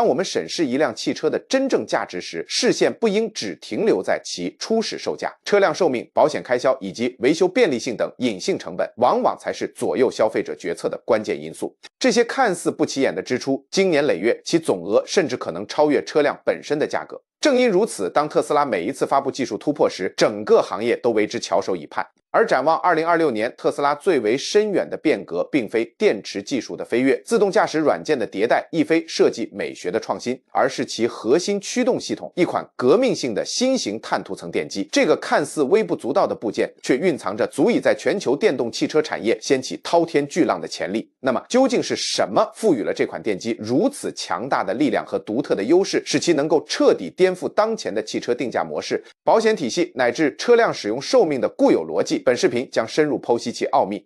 当我们审视一辆汽车的真正价值时，视线不应只停留在其初始售价、车辆寿命、保险开销以及维修便利性等隐性成本，往往才是左右消费者决策的关键因素。这些看似不起眼的支出，经年累月，其总额甚至可能超越车辆本身的价格。正因如此，当特斯拉每一次发布技术突破时，整个行业都为之翘首以盼。而展望二零二六年，特斯拉最为深远的变革，并非电池技术的飞跃，自动驾驶软件的迭代，亦非设计美学的创新，而是其核心驱动系统——一款革命性的新型碳涂层电机。这个看似微不足道的部件，却蕴藏着足以在全球电动汽车产业掀起滔天巨浪的潜力。那么，究竟是什么赋予了这款电机如此强大的力量和独特的优势，使其能够彻底颠覆当前的汽车定价模式、保险体系乃至车辆使用寿命的固有逻辑？本视频将深入剖析其奥秘。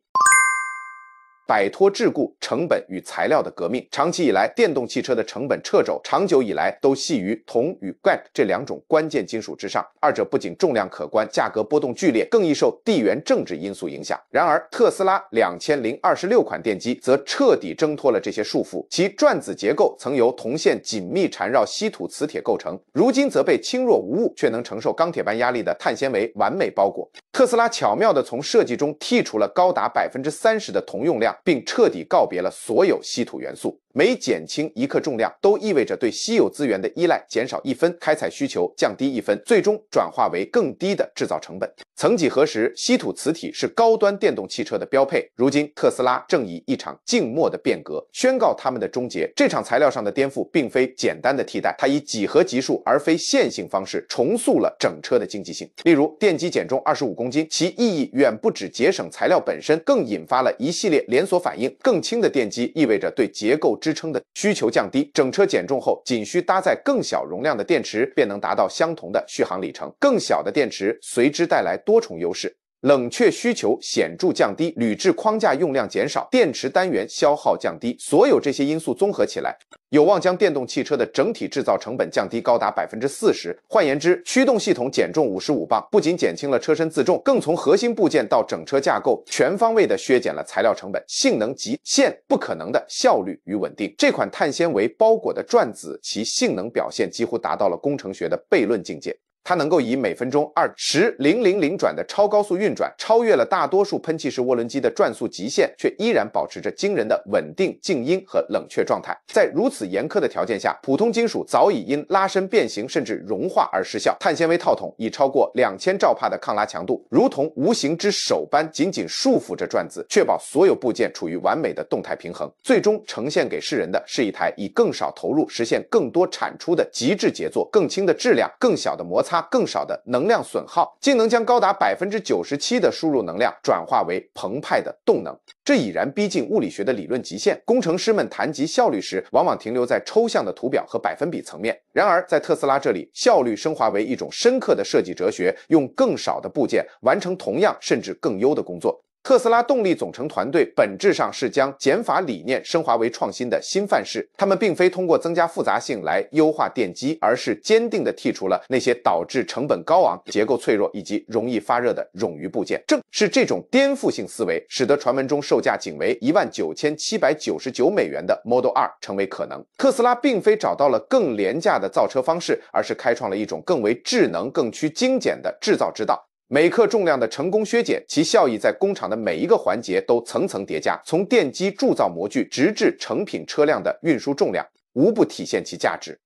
摆脱桎梏，成本与材料的革命。长期以来，电动汽车的成本掣肘，长久以来都系于铜与钴这两种关键金属之上。二者不仅重量可观，价格波动剧烈，更易受地缘政治因素影响。然而，特斯拉两千零二十六款电机则彻底挣脱了这些束缚。其转子结构曾由铜线紧密缠绕稀土磁铁构成，如今则被轻若无物却能承受钢铁般压力的碳纤维完美包裹。特斯拉巧妙地从设计中剔除了高达百分之三十的铜用量。并彻底告别了所有稀土元素。每减轻一克重量，都意味着对稀有资源的依赖减少一分，开采需求降低一分，最终转化为更低的制造成本。曾几何时，稀土磁体是高端电动汽车的标配，如今特斯拉正以一场静默的变革宣告它们的终结。这场材料上的颠覆并非简单的替代，它以几何级数而非线性方式重塑了整车的经济性。例如，电机减重二十五公斤，其意义远不止节省材料本身，更引发了一系列连锁反应。更轻的电机意味着对结构支撑的需求降低，整车减重后，仅需搭载更小容量的电池便能达到相同的续航里程。更小的电池随之带来多重优势。冷却需求显著降低，铝制框架用量减少，电池单元消耗降低，所有这些因素综合起来，有望将电动汽车的整体制造成本降低高达百分之四十。换言之，驱动系统减重五十五磅，不仅减轻了车身自重，更从核心部件到整车架构，全方位的削减了材料成本，性能极限不可能的效率与稳定。这款碳纤维包裹的转子，其性能表现几乎达到了工程学的悖论境界。它能够以每分钟二十零零零转的超高速运转，超越了大多数喷气式涡轮机的转速极限，却依然保持着惊人的稳定、静音和冷却状态。在如此严苛的条件下，普通金属早已因拉伸变形甚至融化而失效，碳纤维套筒以超过两千兆帕的抗拉强度，如同无形之手般紧紧束缚着转子，确保所有部件处于完美的动态平衡。最终呈现给世人的是一台以更少投入实现更多产出的极致杰作，更轻的质量，更小的摩擦。那更少的能量损耗，竟能将高达百分之九十七的输入能量转化为澎湃的动能，这已然逼近物理学的理论极限。工程师们谈及效率时，往往停留在抽象的图表和百分比层面。然而，在特斯拉这里，效率升华为一种深刻的设计哲学，用更少的部件完成同样甚至更优的工作。特斯拉动力总成团队本质上是将减法理念升华为创新的新范式。他们并非通过增加复杂性来优化电机，而是坚定地剔除了那些导致成本高昂、结构脆弱以及容易发热的冗余部件。正是这种颠覆性思维，使得传闻中售价仅为一万九千七百九十九美元的 Model 2成为可能。特斯拉并非找到了更廉价的造车方式，而是开创了一种更为智能、更趋精简的制造之道。每克重量的成功削减，其效益在工厂的每一个环节都层层叠加，从电机铸造模具，直至成品车辆的运输重量，无不体现其价值。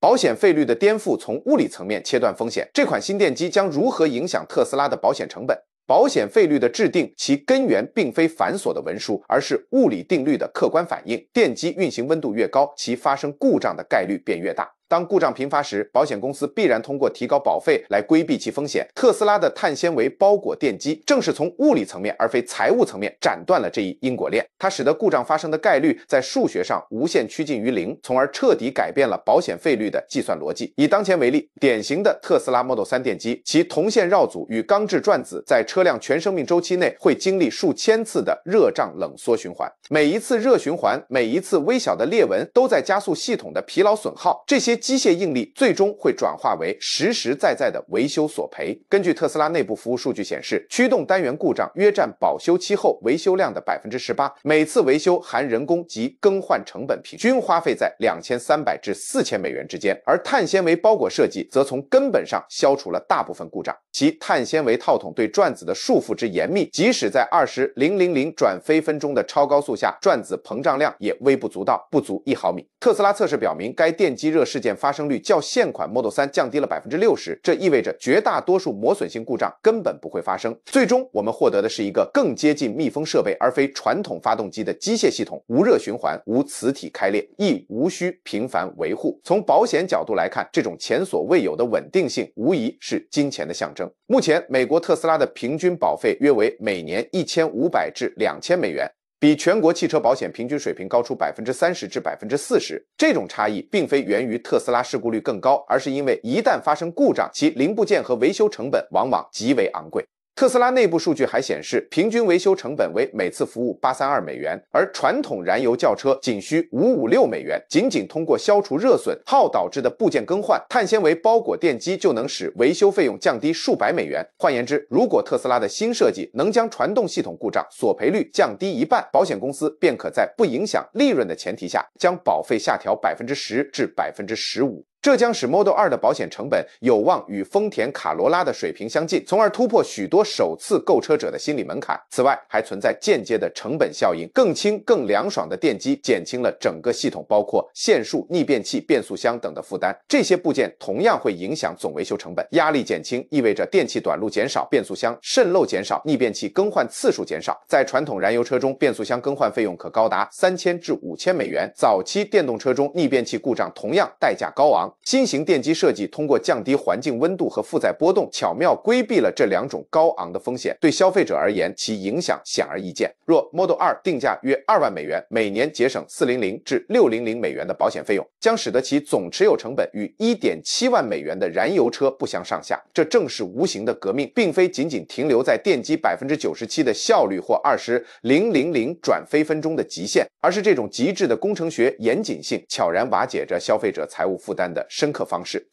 保险费率的颠覆，从物理层面切断风险。这款新电机将如何影响特斯拉的保险成本？保险费率的制定，其根源并非繁琐的文书，而是物理定律的客观反应。电机运行温度越高，其发生故障的概率便越大。当故障频发时，保险公司必然通过提高保费来规避其风险。特斯拉的碳纤维包裹电机正是从物理层面而非财务层面斩断了这一因果链，它使得故障发生的概率在数学上无限趋近于零，从而彻底改变了保险费率的计算逻辑。以当前为例，典型的特斯拉 Model 3电机，其铜线绕组与钢制转子在车辆全生命周期内会经历数千次的热胀冷缩循环，每一次热循环，每一次微小的裂纹都在加速系统的疲劳损耗，这些。机械应力最终会转化为实实在在的维修索赔。根据特斯拉内部服务数据显示，驱动单元故障约占保修期后维修量的百分之十八，每次维修含人工及更换成本，平均花费在两千三百至四千美元之间。而碳纤维包裹设计则从根本上消除了大部分故障，其碳纤维套筒对转子的束缚之严密，即使在二十零零零转飞分钟的超高速下，转子膨胀量也微不足道，不足一毫米。特斯拉测试表明，该电机热试。件发生率较现款 Model 3降低了百分之六十，这意味着绝大多数磨损性故障根本不会发生。最终，我们获得的是一个更接近密封设备而非传统发动机的机械系统，无热循环，无磁体开裂，亦无需频繁维护。从保险角度来看，这种前所未有的稳定性无疑是金钱的象征。目前，美国特斯拉的平均保费约为每年一千五百至两千美元。比全国汽车保险平均水平高出百分之三十至百分之四十。这种差异并非源于特斯拉事故率更高，而是因为一旦发生故障，其零部件和维修成本往往极为昂贵。特斯拉内部数据还显示，平均维修成本为每次服务八三二美元，而传统燃油轿车仅需五五六美元。仅仅通过消除热损耗导致的部件更换，碳纤维包裹电机就能使维修费用降低数百美元。换言之，如果特斯拉的新设计能将传动系统故障索赔率降低一半，保险公司便可在不影响利润的前提下，将保费下调百分之十至百分之十五。这将使 Model 2的保险成本有望与丰田卡罗拉的水平相近，从而突破许多首次购车者的心理门槛。此外，还存在间接的成本效应。更轻、更凉爽的电机减轻了整个系统，包括线束、逆变器、变速箱等的负担。这些部件同样会影响总维修成本。压力减轻意味着电气短路减少，变速箱渗漏减少，逆变器更换次数减少。在传统燃油车中，变速箱更换费用可高达三千至五千美元。早期电动车中，逆变器故障同样代价高昂。新型电机设计通过降低环境温度和负载波动，巧妙规避了这两种高昂的风险。对消费者而言，其影响显而易见。若 Model 2定价约二万美元，每年节省四零零至六零零美元的保险费用，将使得其总持有成本与一点七万美元的燃油车不相上下。这正是无形的革命，并非仅仅停留在电机百分之九十七的效率或二十零零零转非分钟的极限，而是这种极致的工程学严谨性悄然瓦解着消费者财务负担的。深刻方式。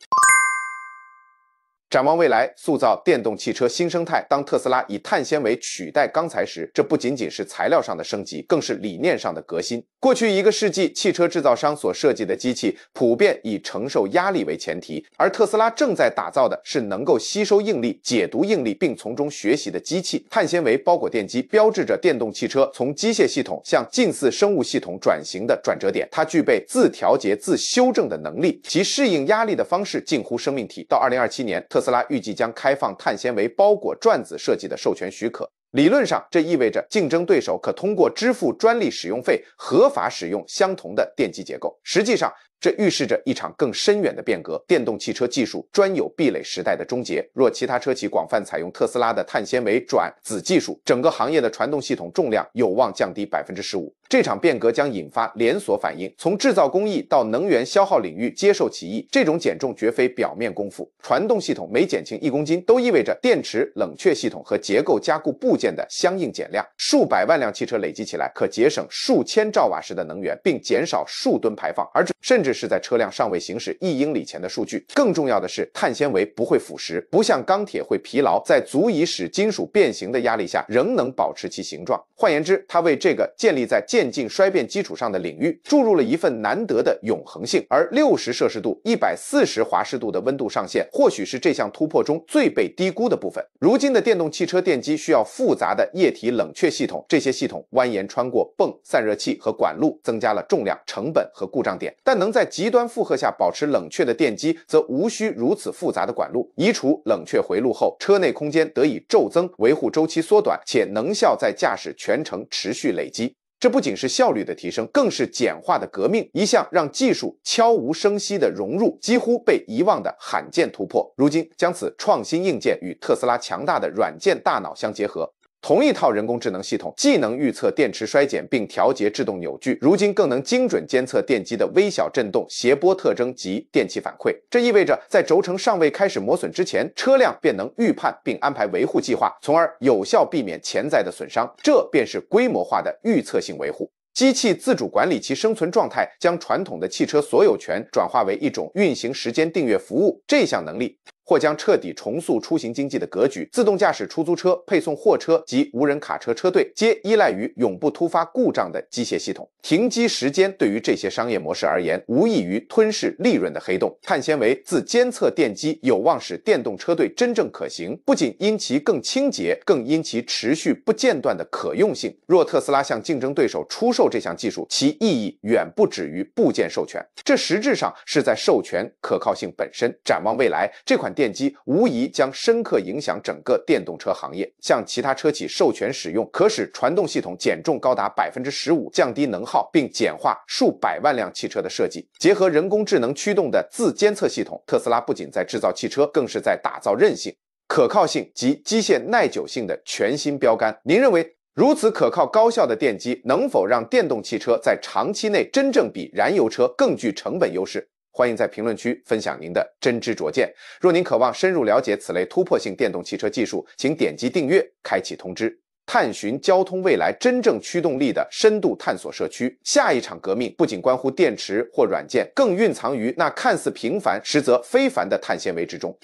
展望未来，塑造电动汽车新生态。当特斯拉以碳纤维取代钢材时，这不仅仅是材料上的升级，更是理念上的革新。过去一个世纪，汽车制造商所设计的机器普遍以承受压力为前提，而特斯拉正在打造的是能够吸收应力、解读应力并从中学习的机器。碳纤维包裹电机标志着电动汽车从机械系统向近似生物系统转型的转折点。它具备自调节、自修正的能力，其适应压力的方式近乎生命体。到二零二七年，特特斯拉预计将开放碳纤维包裹转子设计的授权许可，理论上这意味着竞争对手可通过支付专利使用费合法使用相同的电机结构。实际上，这预示着一场更深远的变革，电动汽车技术专有壁垒时代的终结。若其他车企广泛采用特斯拉的碳纤维转子技术，整个行业的传动系统重量有望降低百分之十五。这场变革将引发连锁反应，从制造工艺到能源消耗领域接受其义。这种减重绝非表面功夫，传动系统每减轻一公斤，都意味着电池冷却系统和结构加固部件的相应减量。数百万辆汽车累积起来，可节省数千兆瓦时的能源，并减少数吨排放，而甚至。是在车辆尚未行驶一英里前的数据。更重要的是，碳纤维不会腐蚀，不像钢铁会疲劳，在足以使金属变形的压力下仍能保持其形状。换言之，它为这个建立在渐进衰变基础上的领域注入了一份难得的永恒性。而六十摄氏度、一百四十华氏度的温度上限，或许是这项突破中最被低估的部分。如今的电动汽车电机需要复杂的液体冷却系统，这些系统蜿蜒穿过泵、散热器和管路，增加了重量、成本和故障点。但能在在极端负荷下保持冷却的电机，则无需如此复杂的管路。移除冷却回路后，车内空间得以骤增，维护周期缩短，且能效在驾驶全程持续累积。这不仅是效率的提升，更是简化的革命，一项让技术悄无声息的融入几乎被遗忘的罕见突破。如今，将此创新硬件与特斯拉强大的软件大脑相结合。同一套人工智能系统既能预测电池衰减并调节制动扭矩，如今更能精准监测电机的微小振动、谐波特征及电气反馈。这意味着，在轴承尚未开始磨损之前，车辆便能预判并安排维护计划，从而有效避免潜在的损伤。这便是规模化的预测性维护，机器自主管理其生存状态，将传统的汽车所有权转化为一种运行时间订阅服务。这项能力。或将彻底重塑出行经济的格局。自动驾驶出租车、配送货车及无人卡车车队，皆依赖于永不突发故障的机械系统。停机时间对于这些商业模式而言，无异于吞噬利润的黑洞。碳纤维自监测电机有望使电动车队真正可行，不仅因其更清洁，更因其持续不间断的可用性。若特斯拉向竞争对手出售这项技术，其意义远不止于部件授权，这实质上是在授权可靠性本身。展望未来，这款电电机无疑将深刻影响整个电动车行业。向其他车企授权使用，可使传动系统减重高达百分之十五，降低能耗，并简化数百万辆汽车的设计。结合人工智能驱动的自监测系统，特斯拉不仅在制造汽车，更是在打造韧性、可靠性及机械耐久性的全新标杆。您认为，如此可靠高效的电机能否让电动汽车在长期内真正比燃油车更具成本优势？欢迎在评论区分享您的真知灼见。若您渴望深入了解此类突破性电动汽车技术，请点击订阅，开启通知，探寻交通未来真正驱动力的深度探索社区。下一场革命不仅关乎电池或软件，更蕴藏于那看似平凡、实则非凡的碳纤维之中。